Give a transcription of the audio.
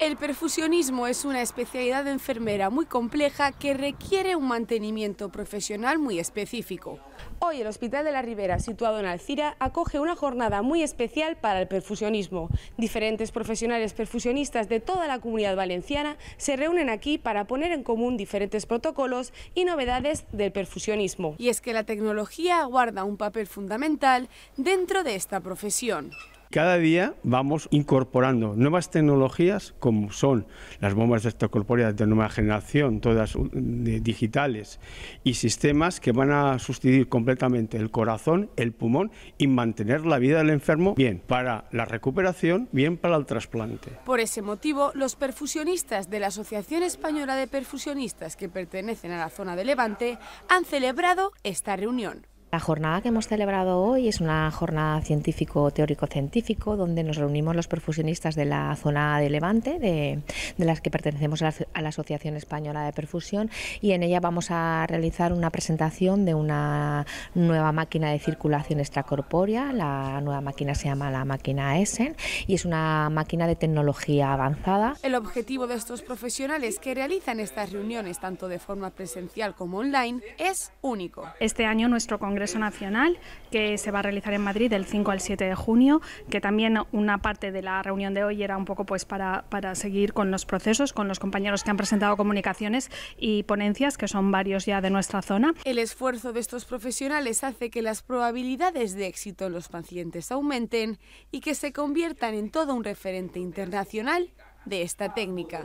El perfusionismo es una especialidad de enfermera muy compleja que requiere un mantenimiento profesional muy específico. Hoy el Hospital de la Ribera, situado en Alcira, acoge una jornada muy especial para el perfusionismo. Diferentes profesionales perfusionistas de toda la comunidad valenciana se reúnen aquí para poner en común diferentes protocolos y novedades del perfusionismo. Y es que la tecnología guarda un papel fundamental dentro de esta profesión. Cada día vamos incorporando nuevas tecnologías como son las bombas extracorpóreas de nueva generación, todas uh, digitales, y sistemas que van a sustituir completamente el corazón, el pulmón y mantener la vida del enfermo bien para la recuperación, bien para el trasplante. Por ese motivo, los perfusionistas de la Asociación Española de Perfusionistas que pertenecen a la zona de Levante han celebrado esta reunión. La jornada que hemos celebrado hoy es una jornada científico-teórico-científico donde nos reunimos los perfusionistas de la zona de Levante, de, las que pertenecemos a la, Asociación Española de Perfusión, y en ella vamos a realizar una presentación de una nueva máquina de circulación extracorpórea. La nueva máquina se llama la máquina Essen y es una máquina de tecnología avanzada. El objetivo de estos profesionales que realizan estas reuniones, tanto de forma presencial como online, es único. Este año nuestro congreso Congreso Nacional que se va a realizar en Madrid del 5 al 7 de junio, que también una parte de la reunión de hoy era un poco pues para, para seguir con los procesos, con los compañeros que han presentado comunicaciones y ponencias, que son varios ya de nuestra zona. El esfuerzo de estos profesionales hace que las probabilidades de éxito en los pacientes aumenten y que se conviertan en todo un referente internacional de esta técnica.